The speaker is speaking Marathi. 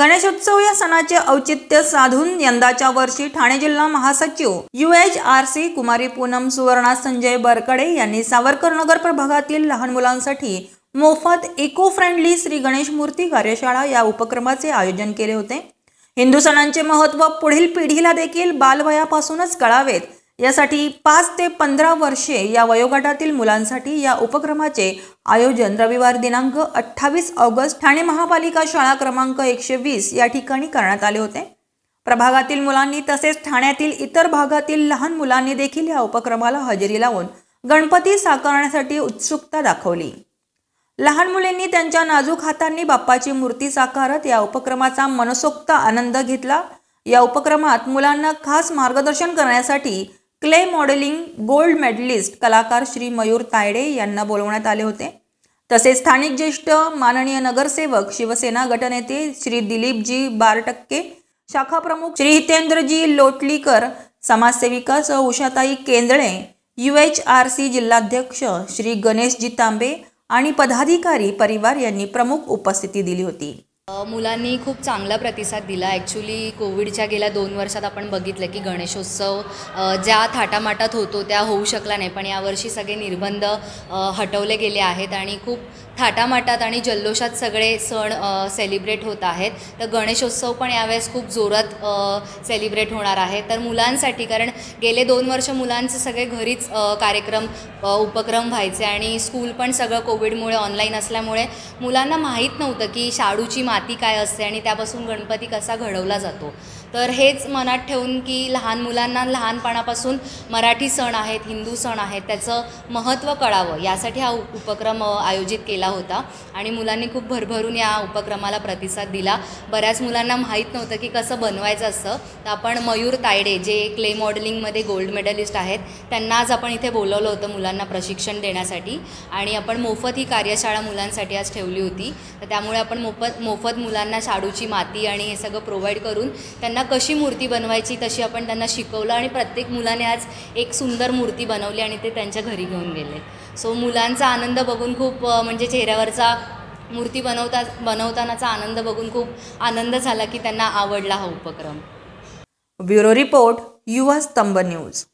गणेशोत्सव या सणाचे औचित्य साधून यंदाच्या वर्षी ठाणे जिल्हा महासचिव U H R C Kumari Poonam Suvarna Sanjay Barkade यांनी सावरकर नगर प्रभागातील लहान मुलांसाठी मोफत इको फ्रेंडली श्री गणेश मूर्ती कार्यशाळा या उपक्रमाचे आयोजन केले होते हिंदू सणांचे महत्व पुढील पिढीला देखील बालवयापासूनच कळावेत यासाठी पाच ते पंधरा वर्षे या वयोगटातील मुलांसाठी या उपक्रमाचे आयोजन रविवार दिनांक अठ्ठावीस ऑगस्ट ठाणे महापालिका शाळा क्रमांक एकशे वीस या ठिकाणी करण्यात आले होते प्रभागातील मुलांनी तसेच ठाण्यातील इतर भागातील लहान मुलांनी देखील या उपक्रमाला हजेरी लावून गणपती साकारण्यासाठी उत्सुकता दाखवली लहान मुलींनी त्यांच्या नाजूक हातांनी बाप्पाची मूर्ती साकारत या उपक्रमाचा मनसोक्त आनंद घेतला या उपक्रमात मुलांना खास मार्गदर्शन करण्यासाठी क्ले मॉडेलिंग गोल्ड मेडलिस्ट कलाकार श्री मयूर तायडे यांना बोलवण्यात आले होते तसेच स्थानिक ज्येष्ठ माननीय नगरसेवक शिवसेना गटनेते श्री दिलीपजी बारटक्के शाखा प्रमुख श्री हितेंद्रजी लोटलीकर समाजसेविका सह Ushatai Kendale U H R C जिल्हाध्यक्ष श्री गणेशजी तांबे आणि पदाधिकारी परिवार यांनी प्रमुख उपस्थिती दिली होती मुलांनी खूप चांगला प्रतिसाद दिला ॲक्च्युली कोविडच्या गेल्या दोन वर्षात आपण बघितलं की गणेशोत्सव ज्या थाटामाटात होतो त्या होऊ शकला नाही पण यावर्षी सगळे निर्बंध हटवले गेले आहेत आणि खूप थाटामाटात आणि जल्लोषात सगळे सण सेलिब्रेट होत आहेत तर गणेशोत्सव पण यावेळेस खूप जोरात सेलिब्रेट होणार आहे तर मुलांसाठी कारण गेले दोन वर्ष मुलांचे सगळे घरीच कार्यक्रम उपक्रम व्हायचे आणि स्कूल पण सगळं कोविडमुळे ऑनलाईन असल्यामुळे मुलांना माहीत नव्हतं की शाडूची माती काय असते आणि त्यापासून गणपती कसा घडवला जातो तर हेच मनात ठेवून की लहान मुलांना लहानपणापासून मराठी सण आहेत हिंदू सण आहेत त्याचं महत्त्व कळावं यासाठी हा उपक्रम आयोजित केला होता आणि मुलांनी खूप भरभरून या उपक्रमाला प्रतिसाद दिला बऱ्याच मुलांना माहीत नव्हतं की कसं बनवायचं असतं तर आपण मयूर तायडे जे क्ले मॉडेलिंगमध्ये गोल्ड मेडलिस्ट आहेत त्यांना आज आपण इथे बोलवलं होतं मुलांना प्रशिक्षण देण्यासाठी आणि आपण मोफत ही कार्यशाळा मुलांसाठी आज ठेवली होती तर त्यामुळे आपण मोफत मोफत मुलांना शाडूची माती आणि हे सगळं प्रोव्हाइड करून त्यांना कशी मूर्ती बनवायची तशी आपण त्यांना शिकवलं आणि प्रत्येक मुलाने आज एक सुंदर मूर्ती बनवली आणि ते त्यांच्या घरी घेऊन गेले सो मुलांचा आनंद बघून खूप म्हणजे चेहऱ्यावरचा मूर्ती बनवता बनवतानाचा आनंद बघून खूप आनंद झाला की त्यांना आवडला हा उपक्रम ब्युरो रिपोर्ट युवा स्तंभ न्यूज